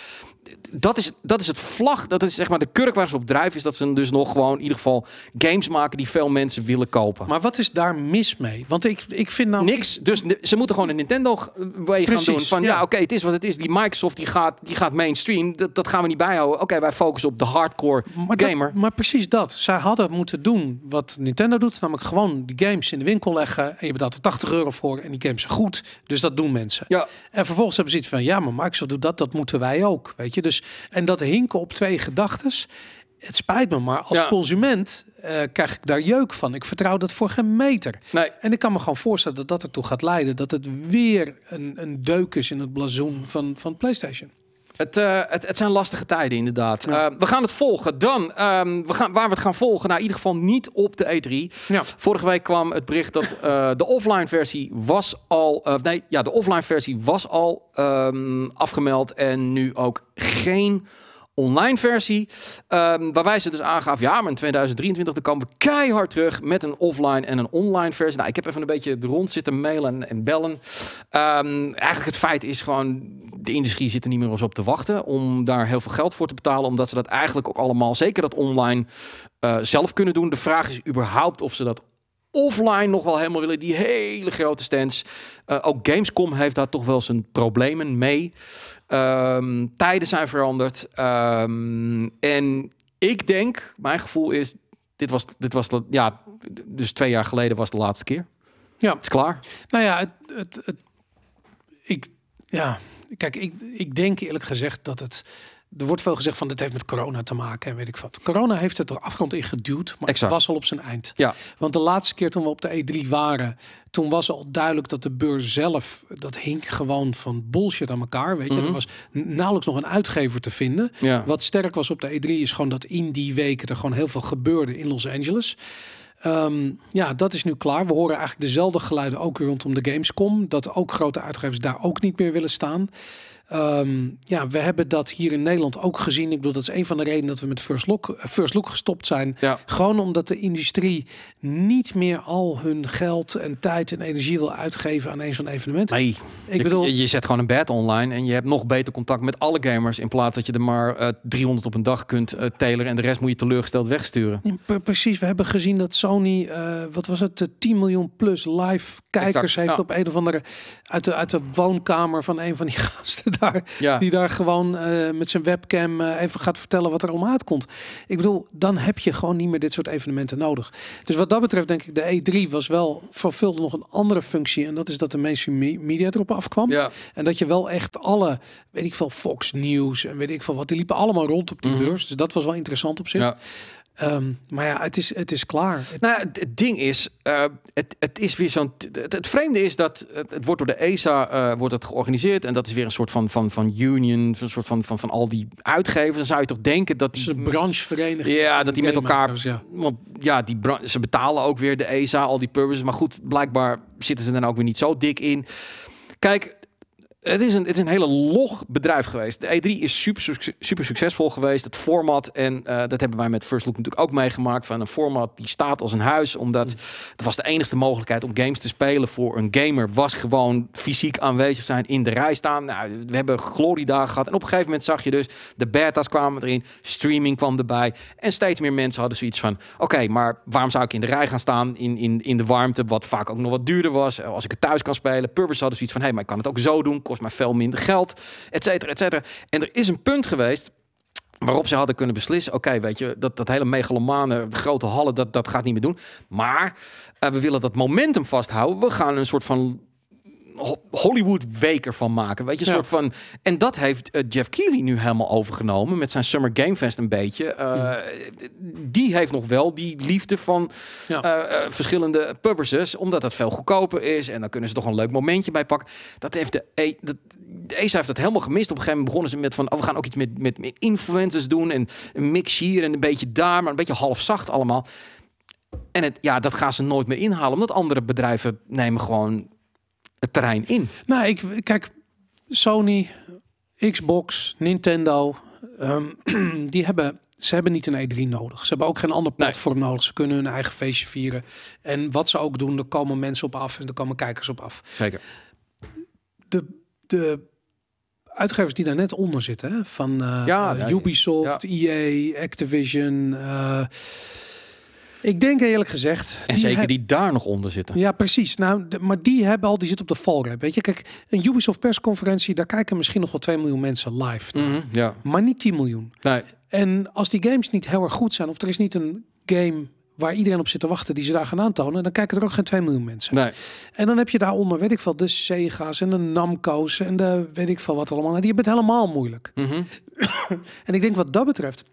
dat is, dat is het vlag, dat is zeg maar de kurk waar ze op drijven, is dat ze dus nog gewoon in ieder geval games maken die veel mensen willen kopen. Maar wat is daar mis mee? Want ik, ik vind nou... Niks, dus ze moeten gewoon een Nintendo way Precies, Van ja, oké, het is wat het is. Die Microsoft die gaat, die gaat mainstream, dat, dat gaan we niet bijhouden. Oké, wij focussen op de hardcore gamer. maar precies dat. Zij hadden moeten doen wat Nintendo doet, namelijk gewoon die games in de winkel leggen en je betaalt er 80 euro voor en die games zijn goed. Dus dat doen mensen. Ja. En vervolgens hebben ze iets van, ja, maar Microsoft doet dat, dat moeten wij ook, weet je je, dus en dat hinken op twee gedachten. Het spijt me, maar als consument eh, krijg ik daar jeuk van. Ik vertrouw dat voor geen meter. En ik kan me gewoon voorstellen dat dat ertoe gaat leiden dat het weer een, een deuk is in het blazoen van, van PlayStation. Het, eh, het, het, zijn lastige tijden, inderdaad. Eh, we gaan het volgen. Dan, ehm, we gaan, waar we het gaan volgen, nou in ieder geval niet op de E3. Ja. Vorige week kwam het bericht dat eh, de offline versie was al. nee, ja, de offline versie was al ehm, afgemeld. En nu ook geen online versie. Um, waarbij ze dus aangaf, ja, maar in 2023 dan komen we keihard terug met een offline en een online versie. Nou, ik heb even een beetje rond zitten mailen en, bellen. Ehm, eigenlijk het feit is gewoon, de industrie zit er niet meer op te wachten om daar heel veel geld voor te betalen. Omdat ze dat eigenlijk ook allemaal, zeker dat online, eh, zelf kunnen doen. De vraag is überhaupt of ze dat offline nog wel helemaal willen. Die hele grote stands. Eh, ook Gamescom heeft daar toch wel zijn problemen mee. Ehm, tijden zijn veranderd. Ehm, en ik denk, mijn gevoel is, dit was, dit was, ja, dus twee jaar geleden was de laatste keer. Ja. Het is klaar. Nou ja, het, het, ik, ja, kijk, ik, ik denk eerlijk gezegd dat het, er wordt veel gezegd van dit heeft met corona te maken en weet ik wat. Corona heeft het er afgrond in geduwd, maar het was al op zijn eind. Ja. Want de laatste keer toen we op de E3 waren, toen was al duidelijk dat de beurs zelf, dat hing gewoon van bullshit aan elkaar. Weet je, mhm. er was nauwelijks nog een uitgever te vinden. Ja. Wat sterk was op de E3 is gewoon dat in die weken er gewoon heel veel gebeurde in Los Angeles. Ehm, ja, dat is nu klaar. We horen eigenlijk dezelfde geluiden ook rondom de Gamescom. Dat ook grote uitgevers daar ook niet meer willen staan. Ehm, ja, we hebben dat hier in Nederland ook gezien. Ik bedoel, dat is een van de redenen dat we met First Look, eh, First Look gestopt zijn. Ja. Gewoon omdat de industrie niet meer al hun geld en tijd en energie wil uitgeven aan een zo'n evenement. Nee, ik bedoel, je, zet gewoon een bed online en je hebt nog beter contact met alle gamers. In plaats dat je er maar 300 eh, op een dag kunt uh, en de rest moet je teleurgesteld wegsturen. precies, we hebben gezien dat Sony, wat was het, 10 miljoen plus live kijkers heeft op een of andere uit de, uit de woonkamer van een van die gasten daar, ja. die daar gewoon eh, met zijn webcam eh, even gaat vertellen wat er om uitkomt. komt. Ik bedoel, dan heb je gewoon niet meer dit soort evenementen nodig. Dus wat dat betreft denk ik, de E3 was wel, vervulde nog een andere functie. En dat is dat de mainstream media erop afkwam. Ja. En dat je wel echt alle, weet ik veel, Fox News en weet ik veel wat, die liepen allemaal rond op de mhm. beurs. Dus dat was wel interessant op zich. Ja. Ehm, maar ja, het is, het is klaar. Nou, het, ding is, eh, het, het is weer zo'n. Het, vreemde is dat het, wordt door de ESA eh, wordt het georganiseerd. En dat is weer een soort van, van, van union, een soort van, van, van al die uitgevers. Dan zou je toch denken dat die. Een branchevereniging. Ja, dat die met elkaar. ja. Want ja, die ze betalen ook weer de ESA, al die purposes. Maar goed, blijkbaar zitten ze dan ook weer niet zo dik in. Kijk, het is, een, het is een hele log bedrijf geweest. De E3 is super, super succesvol geweest. Het format, en eh, dat hebben wij met First Look natuurlijk ook meegemaakt. Van een format die staat als een huis. Omdat mm. het was de enige mogelijkheid om games te spelen voor een gamer. Was gewoon fysiek aanwezig zijn, in de rij staan. Nou, we hebben gloriedagen gehad. En op een gegeven moment zag je dus, de betas kwamen erin. Streaming kwam erbij. En steeds meer mensen hadden zoiets van... Oké, maar waarom zou ik in de rij gaan staan? In, in, in de warmte, wat vaak ook nog wat duurder was. Als ik het thuis kan spelen. Purpose hadden zoiets van... Hé, hey, maar ik kan het ook zo doen kost maar veel minder geld, et cetera, et cetera. En er is een punt geweest waarop ze hadden kunnen beslissen: oké, weet je, dat, dat hele megalomane grote hallen, dat, dat gaat niet meer doen. Maar eh, we willen dat momentum vasthouden. We gaan een soort van Hollywood week ervan maken. Weet je, soort van. En dat heeft eh, Jeff Keighley nu helemaal overgenomen met zijn Summer Game Fest een beetje. Eh, die heeft nog wel die liefde van ja. Eh, verschillende publishers, omdat dat veel goedkoper is en dan kunnen ze toch een leuk momentje bij pakken. Dat heeft de, e dat, de ESA heeft dat helemaal gemist. Op een gegeven moment begonnen ze met van oh, we gaan ook iets met, met, influencers doen en mix hier en een beetje daar, maar een beetje halfzacht allemaal. En het, ja, dat gaan ze nooit meer inhalen, omdat andere bedrijven nemen gewoon het terrein in. Nou, ik, kijk, Sony, Xbox, Nintendo, ehm, die hebben ze hebben niet een E3 nodig. Ze hebben ook geen ander platform nodig. Ze kunnen hun eigen feestje vieren. En wat ze ook doen, er komen mensen op af en er komen kijkers op af. Zeker. De, de uitgevers die daar net onder zitten, hè? van eh, eh, ja, Ubisoft, ja. EA, Activision. Eh, ik denk eerlijk gezegd. En zeker die daar nog onder zitten. Ja, precies. Nou, maar die hebben al, die zit op de valrep. Weet je, kijk, een Ubisoft persconferentie, daar kijken misschien nog wel 2 miljoen mensen live. Mhm, maar niet 10 miljoen. Nee. En als die games niet heel erg goed zijn, of er is niet een game waar iedereen op zit te wachten die ze daar gaan aantonen, dan kijken er ook geen 2 miljoen mensen. Nee. En dan heb je daaronder, weet ik veel, de Sega's en de Namco's en de weet ik veel wat allemaal. Nou, die hebben het helemaal moeilijk. Mhm. en ik denk wat dat betreft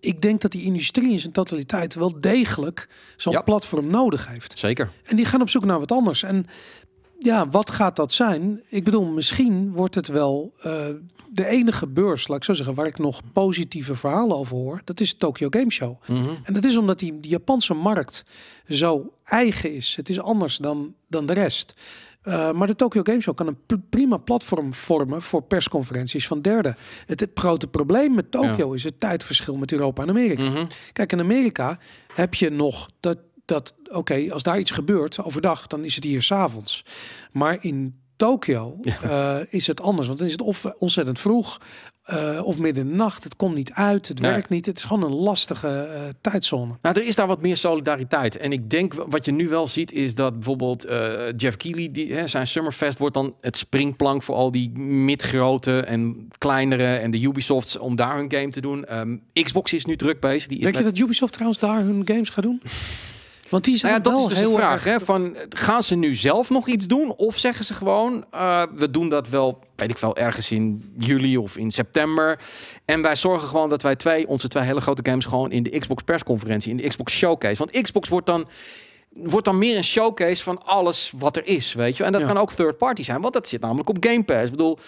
ik denk dat die industrie in zijn totaliteit wel degelijk zo'n platform nodig heeft. Zeker. En die gaan op zoek naar wat anders. En ja, wat gaat dat zijn? Ik bedoel, misschien wordt het wel eh, de enige beurs, laat ik zo zeggen, waar ik nog positieve verhalen over hoor. Dat is de Tokyo Game Show. Mhm. En dat is omdat die, die Japanse markt zo eigen is. Het is anders dan, dan de rest. Eh, maar de Tokyo Game Show kan een prima platform vormen voor persconferenties van derden. Het, het grote probleem met Tokyo is het tijdverschil met Europa en Amerika. Mhm. Kijk, in Amerika heb je nog dat, dat oké, als daar iets gebeurt overdag, dan is het hier s'avonds. Maar in Tokio eh, is het anders. Want dan is het eh, ontzettend vroeg eh, of middernacht. Het komt niet uit, het werkt niet. Het is gewoon een lastige uh, tijdzone. Nou, er is daar wat meer solidariteit. En ik denk wat je nu wel ziet is dat bijvoorbeeld eh, Jeff Keighley, die, hè, zijn Summerfest wordt dan het springplank voor al die midgrote en kleinere en de Ubisofts om daar hun game te doen. Ehm, Xbox is nu druk bezig. Die je dat Ubisoft trouwens daar hun games gaat doen? Want die zijn nou ja, dat is dus heel de vraag. Erg... Hè, van, gaan ze nu zelf nog iets doen? Of zeggen ze gewoon, eh, we doen dat wel, weet ik wel, ergens in juli of in september. En wij zorgen gewoon dat wij twee, onze twee hele grote games gewoon in de Xbox persconferentie, in de Xbox Showcase. Want Xbox wordt dan wordt dan meer een showcase van alles wat er is, weet je. En dat kan ook third party zijn, want dat zit namelijk op Game Pass. Ik bedoel,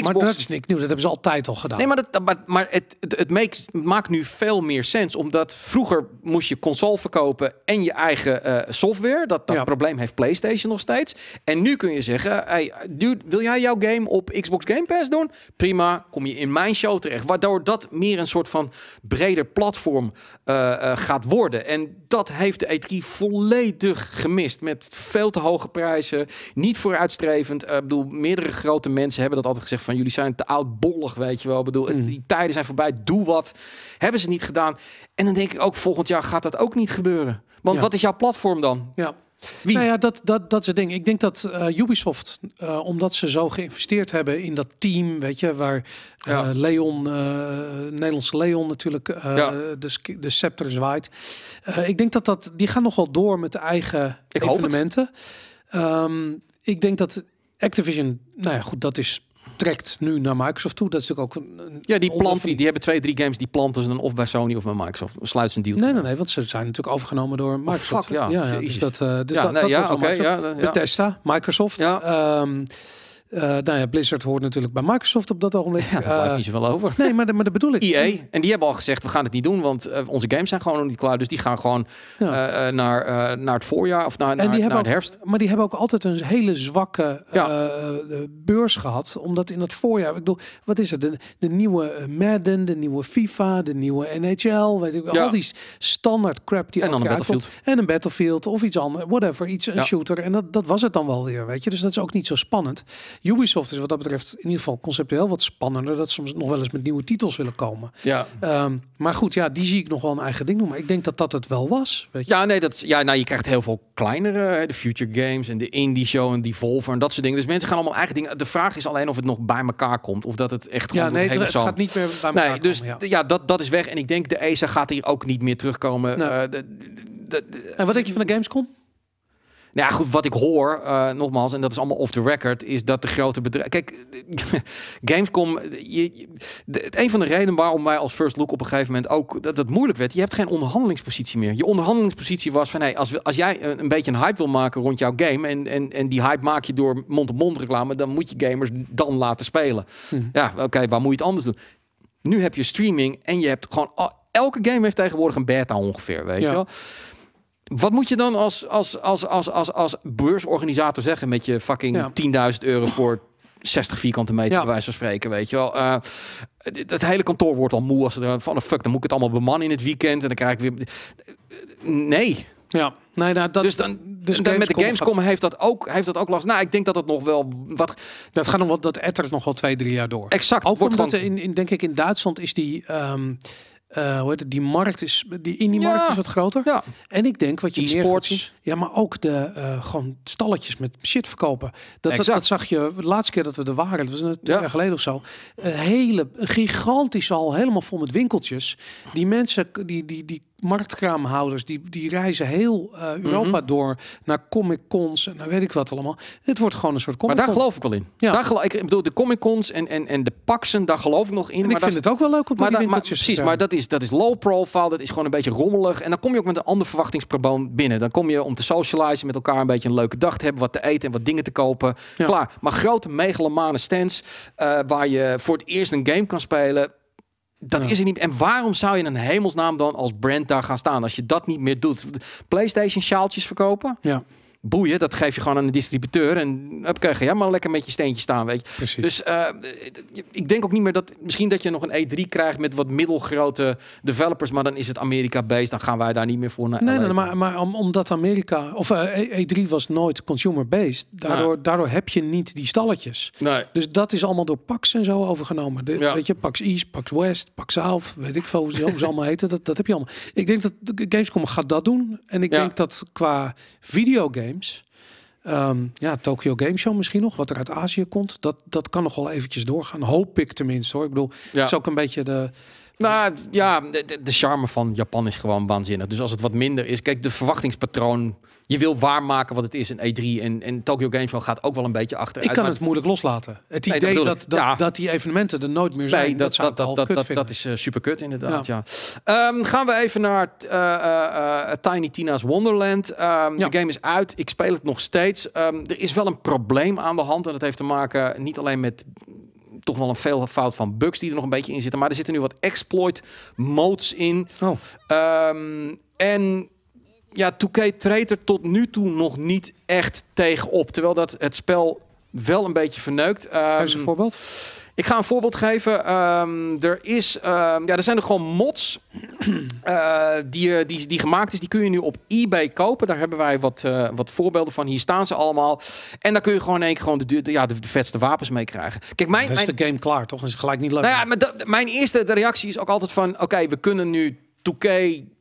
Xbox... Maar dat is niks nieuws. Dat hebben ze altijd al gedaan. Nee, maar, dat, maar, maar het, het, maakt nu veel meer sens. Omdat vroeger moest je console verkopen en je eigen eh, software. Dat, dat probleem heeft PlayStation nog steeds. En nu kun je zeggen, hey, dude, wil jij jouw game op Xbox Game Pass doen? Prima, kom je in mijn show terecht. Waardoor dat meer een soort van breder platform eh, eh, gaat worden. En dat heeft de E3 volledig gemist. Met veel te hoge prijzen, niet vooruitstrevend. ik bedoel, meerdere grote mensen hebben dat altijd gezegd van jullie zijn te oudbollig, weet je wel. Ik bedoel, mm. die tijden zijn voorbij, doe wat. Hebben ze niet gedaan. En dan denk ik ook, volgend jaar gaat dat ook niet gebeuren. Want wat is jouw platform dan? Ja. Wie? Nou ja, dat, dat, dat is het ding. Ik denk dat eh, Ubisoft, eh, omdat ze zo geïnvesteerd hebben in dat team, weet je, waar eh, Leon, Nederlandse Leon natuurlijk, de, de scepter zwaait. ik denk dat, dat die gaan nog wel door met de eigen ik evenementen. Ehm, ik denk dat Activision, nou ja, goed, dat is trekt nu naar Microsoft toe. Dat is natuurlijk ook een, Ja, die plant, die, hebben twee, drie games die planten ze dan of bij Sony of bij Microsoft. Sluit een deal. Nee, nee, nee, want ze zijn natuurlijk overgenomen door oh, Microsoft. Oh, ja. ja, ja dus dat, eh, dus ja, ja, okay, ja, ja. Bethesda, Microsoft. Ehm, uh, nou ja, Blizzard hoort natuurlijk bij Microsoft op dat ogenblik. Ja, daar blijft eh, niet zoveel over. Nee, maar, maar dat bedoel ik. EA. En die hebben al gezegd, we gaan het niet doen, want eh, onze games zijn gewoon nog niet klaar. Dus die gaan gewoon naar, naar het voorjaar of naar, naar, naar het herfst. Maar die hebben ook altijd een hele zwakke beurs gehad. Omdat in het voorjaar, ik bedoel, wat is het? De, nieuwe Madden, de nieuwe FIFA, de nieuwe NHL. Weet ik, ja. Al die standaard crap die En dan een Battlefield. Komt. En een Battlefield of iets anders, whatever. Iets, een shooter. En dat, dat was het dan wel weer, weet je. Dus dat is ook niet zo spannend. Ubisoft is wat dat betreft in ieder geval conceptueel wat spannender. Dat soms nog wel eens met nieuwe titels willen komen. Ja. Ehm, maar goed, ja, die zie ik nog wel een eigen ding doen. Maar ik denk dat dat het wel was. je? Ja, nee, dat, ja, nou, je krijgt heel veel kleinere, de Future Games en de Indie Show en Devolver en dat soort dingen. Dus mensen gaan allemaal eigen dingen. De vraag is alleen of het nog bij elkaar komt. Of dat het echt ja, nee, het, gaat niet meer bij elkaar nee, Dus ja. dat, dat is weg. En ik denk de ESA gaat hier ook niet meer terugkomen. Eh, en wat denk je van de Gamescom? Nou ja, goed, wat ik hoor, eh, nogmaals, en dat is allemaal off the record, is dat de grote bedrijven. Kijk, Gamescom, je, een van de redenen waarom wij als First Look op een gegeven moment ook dat dat moeilijk werd, je hebt geen onderhandelingspositie meer. Je onderhandelingspositie was van hey, als, als jij eh, een, beetje een hype wil maken rond jouw game en, en, en die hype maak je door mond-op-mond reclame, dan moet je gamers dan laten spelen. Hmm. Ja, oké, waar moet je het anders doen? Nu heb je streaming en je hebt gewoon. elke game heeft tegenwoordig een beta ongeveer, weet je wel. Wat moet je dan als, als, als, als, als, als beursorganisator zeggen met je fucking 10.000 euro voor 60 vierkante meter, ja. bij wijze van spreken, weet je wel. het eh, hele kantoor wordt al moe als ze er van, een oh, fuck, dan moet ik het allemaal bemannen in het weekend en dan krijg ik weer... Eh, nee. Ja, nee, nou, dat, dus dan, dus dan met de Gamescom heeft, dat ook, heeft dat ook last. Nou, ik denk dat het nog wel wat. Dat, gaat nog wel, dat ettert nog wel twee, drie jaar door. Exact. Ook wordt omdat in, in, denk ik, in Duitsland is die. Ehm, uh, hoe heet het, die markt is, die in die markt is wat groter. Ja. En ik denk wat je meer zien, ja, maar ook de eh, gewoon stalletjes met shit verkopen. Dat, dat, dat, zag je de laatste keer dat we er waren, dat was een jaar geleden of zo. hele gigantisch al, helemaal vol met winkeltjes. Die mensen, die die die marktkraamhouders, die, die reizen heel eh, mhm. Europa door naar Comic Cons en dan weet ik wat allemaal. Het wordt gewoon een soort Comic Maar daar geloof ik wel in. Ja. Daar geloof, ik bedoel, de Comic Cons en, en, en de Paxen, daar geloof ik nog in. En maar ik vind het ook wel leuk om maar, die maar, Precies, maar dat is, dat is low profile, dat is gewoon een beetje rommelig. En dan kom je ook met een ander verwachtingspatroon binnen. Dan kom je om te socializen, met elkaar een beetje een leuke dag te hebben, wat te eten en wat dingen te kopen. Ja. Klaar. Maar grote megalomane stands eh, waar je voor het eerst een game kan spelen dat is er niet. En waarom zou je een hemelsnaam dan als brand daar gaan staan? Als je dat niet meer doet. PlayStation sjaaltjes verkopen? Ja boeien, dat geef je gewoon aan de distributeur. En heb krijg je ja, maar lekker met je steentje staan, weet je. Precies. Dus eh, ik denk ook niet meer dat... Misschien dat je nog een E3 krijgt met wat middelgrote developers, maar dan is het Amerika-based. Dan gaan wij daar niet meer voor naar Nee, e. nee maar, maar omdat Amerika... Of E3 eh, e was nooit consumer-based. Daardoor, daardoor heb je niet die stalletjes. Dus dat is allemaal door Pax en zo overgenomen. De, ja. Weet je, Pax East, Pax West, Pax South, weet ik veel hoe ze, allemaal heten. Dat, dat heb je allemaal. Ik denk dat Gamescom gaat dat doen. En ik denk dat qua videogame Ehm, ja, Tokyo Game Show misschien nog, wat er uit Azië komt. Dat, dat kan nog wel eventjes doorgaan, hoop ik tenminste hoor. Ik bedoel, ja. het is ook een beetje de... Nou ja, de, de, charme van Japan is gewoon waanzinnig. Dus als het wat minder is, kijk, de verwachtingspatroon je wil waarmaken wat het is in E3. En, en Tokyo Games gaat ook wel een beetje achter. Ik kan het moeilijk loslaten. Het idee dat, dat, dat, die evenementen er nooit meer zijn, dat, dat, dat, dat, is uh, eh, super kut inderdaad, ja. ja. Ehm, gaan we even naar eh, eh, Tiny Tina's Wonderland. Ehm, de game is uit, ik speel het nog steeds. Ehm, er is wel een probleem aan de hand en dat heeft te maken niet alleen met toch wel een veel fout van bugs die er nog een beetje in zitten. Maar er zitten nu wat exploit modes in. Oh. en ja, 2 treedt er tot nu toe nog niet echt tegen op. Terwijl dat het spel wel een beetje verneukt. Um, een ehm, voorbeeld? Ik ga een voorbeeld geven. Ehm, er, is, ehm, ja, er zijn er gewoon mods eh, die, eh, die, die gemaakt is. Die kun je nu op eBay kopen. Daar hebben wij wat, eh, wat voorbeelden van. Hier staan ze allemaal. En daar kun je gewoon in één keer gewoon de, ja, de, vetste wapens mee krijgen. Kijk, mijn, is mijn, de game klaar, toch? Dat is gelijk niet leuk. Nou maar mijn eerste reactie is ook altijd van... Oké, we kunnen nu 2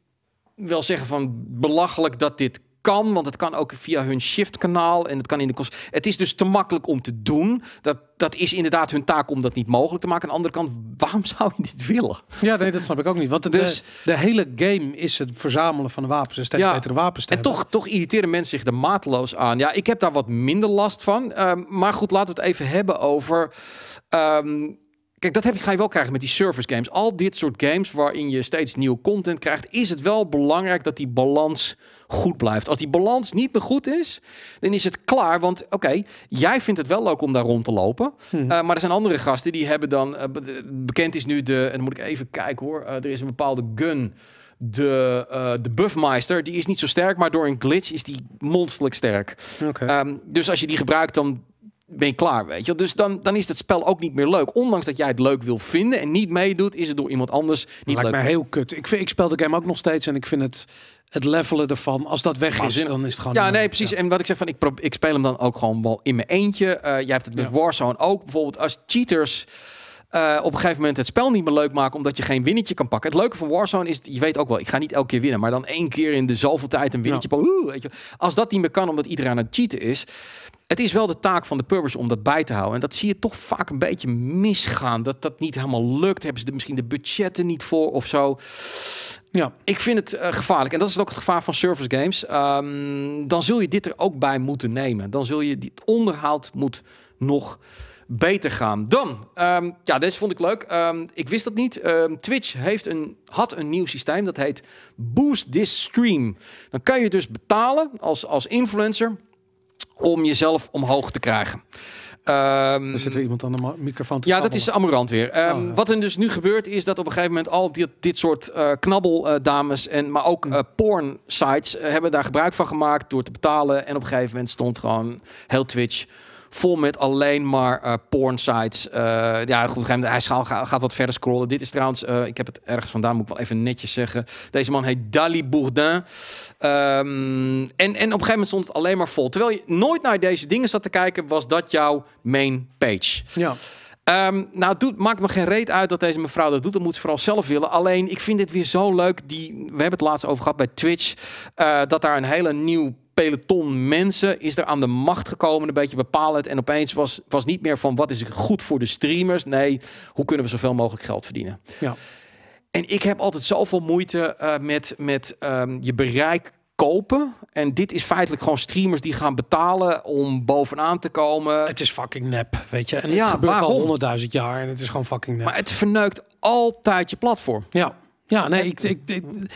wel zeggen van belachelijk dat dit kan, want het kan ook via hun shift-kanaal en het kan in de kost. Het is dus te makkelijk om te doen. Dat, dat is inderdaad hun taak om dat niet mogelijk te maken. Aan de andere kant, waarom zou je dit willen? Ja, nee, dat snap ik ook niet. Want de, dus, de hele game is het verzamelen van de wapens en steeds ja, betere wapens te En toch, toch irriteren mensen zich er mateloos aan. Ja, ik heb daar wat minder last van. Ehm, maar goed, laten we het even hebben over... Ehm, Kijk, dat heb je, ga je wel krijgen met die service games. Al dit soort games waarin je steeds nieuwe content krijgt, is het wel belangrijk dat die balans goed blijft. Als die balans niet meer goed is, dan is het klaar. Want oké, jij vindt het wel leuk om daar rond te lopen. Hmm. Eh, maar er zijn andere gasten die hebben dan. Eh, bekend is nu de. En dan moet ik even kijken hoor. Eh, er is een bepaalde gun de, uh, de buffmeister, die is niet zo sterk, maar door een glitch is die monsterlijk sterk. Ehm, dus als je die gebruikt, dan ben je klaar, weet je. Dus dan, dan is het spel ook niet meer leuk. Ondanks dat jij het leuk wil vinden en niet meedoet, is het door iemand anders niet leuk. Lijkt me heel kut. Ik, vind, ik speel de game ook nog steeds en ik vind het het levelen ervan, als dat weg is, dan is het gewoon... Ja, nee, precies. En wat ik zeg van, ik, ik speel hem dan ook gewoon wel in mijn eentje. Uh, jij hebt het met Warzone ook. Bijvoorbeeld als cheaters... Eh, op een gegeven moment het spel niet meer leuk maken omdat je geen winnetje kan pakken. Het leuke van Warzone is, je weet ook wel, ik ga niet elke keer winnen, maar dan één keer in de zoveel tijd een winnetje. Ja. weet je. Als dat niet meer kan omdat iedereen aan het cheaten is, het is wel de taak van de purpose om dat bij te houden. En dat zie je toch vaak een beetje misgaan. Dat dat niet helemaal lukt. Hebben ze misschien de budgetten niet voor of zo. Ja. Ik vind het eh, gevaarlijk. En dat is ook het gevaar van service games. Ehm, dan zul je dit er ook bij moeten nemen. Dan zul je dit onderhoud moet nog beter gaan. Dan, ehm, ja, deze vond ik leuk. Ehm, ik wist dat niet. Twitch heeft een, had een nieuw systeem. Dat heet Boost This Stream. Dan kan je dus betalen als, als influencer om jezelf omhoog te krijgen. Um, er zit er iemand aan de microfoon Ja, dat is Amurant weer. Ehm, oh, wat er dus nu gebeurt is dat op een gegeven moment al dit, dit soort eh, knabbeldames, en, maar ook uh, porn sites, eh, hebben daar gebruik van gemaakt door te betalen. En op een gegeven moment stond gewoon heel Twitch vol met alleen maar eh, porn sites. Eh, ja, goed, hij schaal gaat wat verder scrollen. Dit is trouwens, eh, ik heb het ergens vandaan, moet ik wel even netjes zeggen. Deze man heet Dali Bourdin. Ehm, en, en op een gegeven moment stond het alleen maar vol. Terwijl je nooit naar deze dingen zat te kijken, was dat jouw main page. Ja. Ehm, nou, het maakt me geen reet uit dat deze mevrouw dat doet. Dat moet ze vooral zelf willen. Alleen, ik vind dit weer zo leuk. Die, we hebben het laatst over gehad bij Twitch. dat daar een hele nieuw peloton mensen is er aan de macht gekomen, een beetje bepalend. En opeens was, was niet meer van wat is goed voor de streamers. Nee, hoe kunnen we zoveel mogelijk geld verdienen? Ja. En ik heb altijd zoveel moeite eh, met, met ehm, je bereik kopen. En dit is feitelijk gewoon streamers die gaan betalen om bovenaan te komen. Het is fucking nep, weet je. En het ja, gebeurt waarom? al honderdduizend jaar en het is gewoon fucking nep. Maar het verneukt altijd je platform. Ja. Ja, nee, ik, ik,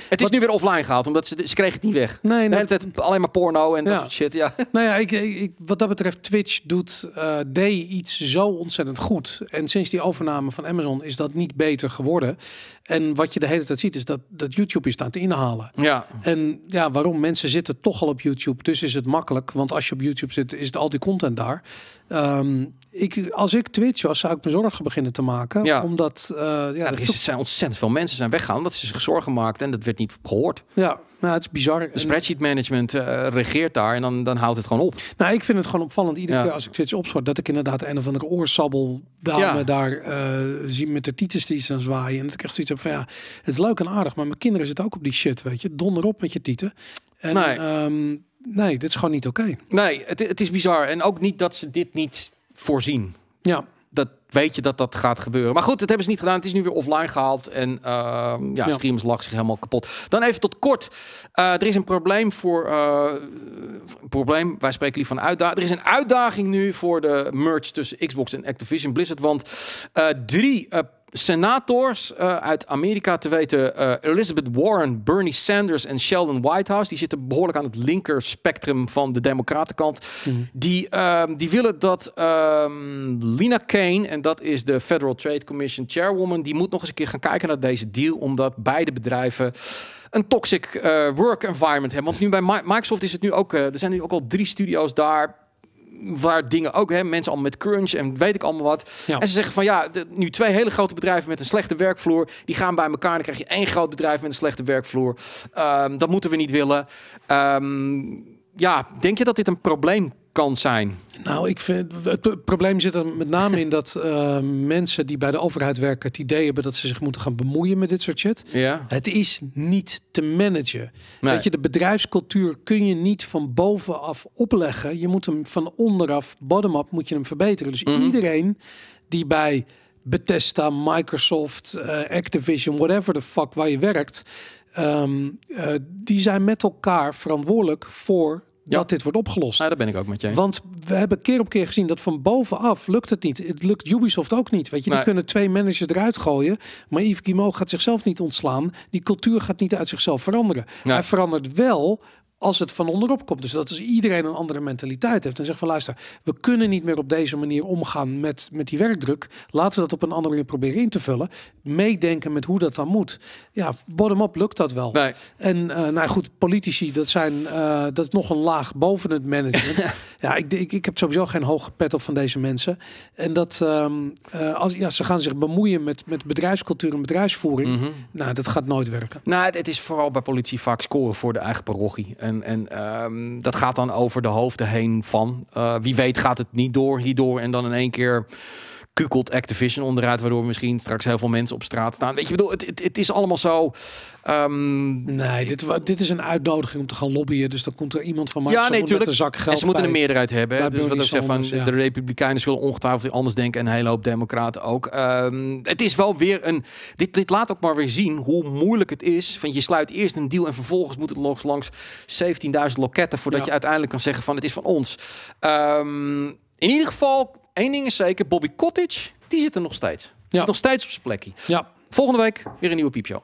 het is nu weer offline gehaald, omdat ze, ze kregen het niet weg. Nee, nee. alleen maar porno en dat soort shit, ja. Nou ja, ik, ik, wat dat betreft, Twitch doet, uh, iets zo ontzettend goed. En sinds die overname van Amazon is dat niet beter geworden. En wat je de hele tijd ziet is dat, dat YouTube is aan het inhalen. Ja. En ja, waarom? Mensen zitten toch al op YouTube, dus is het makkelijk. Want als je op YouTube zit, is het al die content daar. Ehm, ik, als ik Twitch was, zou ik me zorgen beginnen te maken. Ja. Omdat... Eh, ja, er is, zijn ontzettend veel mensen zijn weggaan omdat ze zich zorgen maakten en dat werd niet gehoord. Ja, nou, het is bizar. Spreadsheet management eh, regeert daar en dan, dan houdt het gewoon op. Nou, ik vind het gewoon opvallend iedere keer als ik zit opschort dat ik inderdaad een of andere oorsabbel ja. daar uh, zie met de titels die ze zwaaien. En dat ik echt zoiets van ja, het is leuk en aardig, maar mijn kinderen zitten ook op die shit, weet je. Donder op met je tieten. En, nee. Ehm, nee, dit is gewoon niet oké. Nee, het, het is bizar. En ook niet dat ze dit niet voorzien. Ja dat weet je dat dat gaat gebeuren. Maar goed, dat hebben ze niet gedaan. Het is nu weer offline gehaald. En ehm, ja, streams lag zich helemaal kapot. Dan even tot kort. Eh, er is een probleem voor... Eh, probleem, wij spreken liever van uitdaging. Er is een uitdaging nu voor de merge tussen Xbox en Activision Blizzard. Want eh, drie senators eh, uit Amerika, te weten eh, Elizabeth Warren, Bernie Sanders en Sheldon Whitehouse, die zitten behoorlijk aan het linker spectrum van de democratenkant, mhm. die, ehm, die willen dat um, Lina Kane, en dat is de Federal Trade Commission chairwoman, die moet nog eens een keer gaan kijken naar deze deal, omdat beide bedrijven een toxic eh, work environment hebben. Want nu bij Microsoft is het nu ook, er zijn nu ook al drie studio's daar waar dingen ook, hè, mensen allemaal met crunch en weet ik allemaal wat. En ze zeggen van ja, nu twee hele grote bedrijven met een slechte werkvloer, die gaan bij elkaar. Dan krijg je één groot bedrijf met een slechte werkvloer. Ehm, dat moeten we niet willen. Ehm, ja, denk je dat dit een probleem kan zijn? Nou, ik vind het probleem zit er met name in dat eh, mensen die bij de overheid werken het idee hebben dat ze zich moeten gaan bemoeien met dit soort shit. Ja. Het is niet te managen. Nee. je, de bedrijfscultuur kun je niet van bovenaf opleggen. Je moet hem van onderaf, bottom-up, moet je hem verbeteren. Dus mhm. iedereen die bij Bethesda, Microsoft, eh, Activision, whatever the fuck waar je werkt, ehm, eh, die zijn met elkaar verantwoordelijk voor ja. dat dit wordt opgelost. Ja, daar ben ik ook met je. Want we hebben keer op keer gezien dat van bovenaf lukt het niet. Het lukt Ubisoft ook niet. Weet je, die kunnen twee managers eruit gooien. Maar Yves Guillemot gaat zichzelf niet ontslaan. Die cultuur gaat niet uit zichzelf veranderen. Hij verandert wel als het van onderop komt. Dus dat is iedereen een andere mentaliteit heeft. En zegt van luister, we kunnen niet meer op deze manier omgaan met, met die werkdruk. Laten we dat op een andere manier proberen in te vullen. Meedenken met hoe dat dan moet. Ja, bottom-up lukt dat wel. En eh, nou goed, politici, dat, zijn, eh, dat is nog een laag boven het management. ja, ik, ik, ik heb sowieso geen hoge pet op van deze mensen. En dat ehm, eh, als, ja, ze gaan zich bemoeien met, met bedrijfscultuur en bedrijfsvoering. Mhm. Nou, dat gaat nooit werken. Nou, het, is vooral bij vaak scoren voor de eigen parochie. En en, ehm, dat gaat dan over de hoofden heen van. Eh, wie weet gaat het niet door hierdoor en dan in één keer kukkelt Activision onderuit, waardoor misschien straks heel veel mensen op straat staan. Weet je, bedoel, het, het, het is allemaal zo. Ehm, nee, dit, dit is een uitnodiging om te gaan lobbyen. Dus dan komt er iemand van Microsoft ja, nee, met een zak geld. En ze moeten een meerderheid hebben. Dus wat ik zeg van de Republikeinen zullen ongetwijfeld anders denken en een hele hoop Democraten ook. Ehm, het is wel weer een. Dit, dit laat ook maar weer zien hoe moeilijk het is. Want je sluit eerst een deal en vervolgens moet het nog langs 17.000 loketten voordat je uiteindelijk kan zeggen van het is van ons. Ehm, in ieder geval Eén ding is zeker, Bobby Cottage, die zit er nog steeds. Die zit nog steeds op zijn plekje. Ja. Volgende week weer een nieuwe piepshow.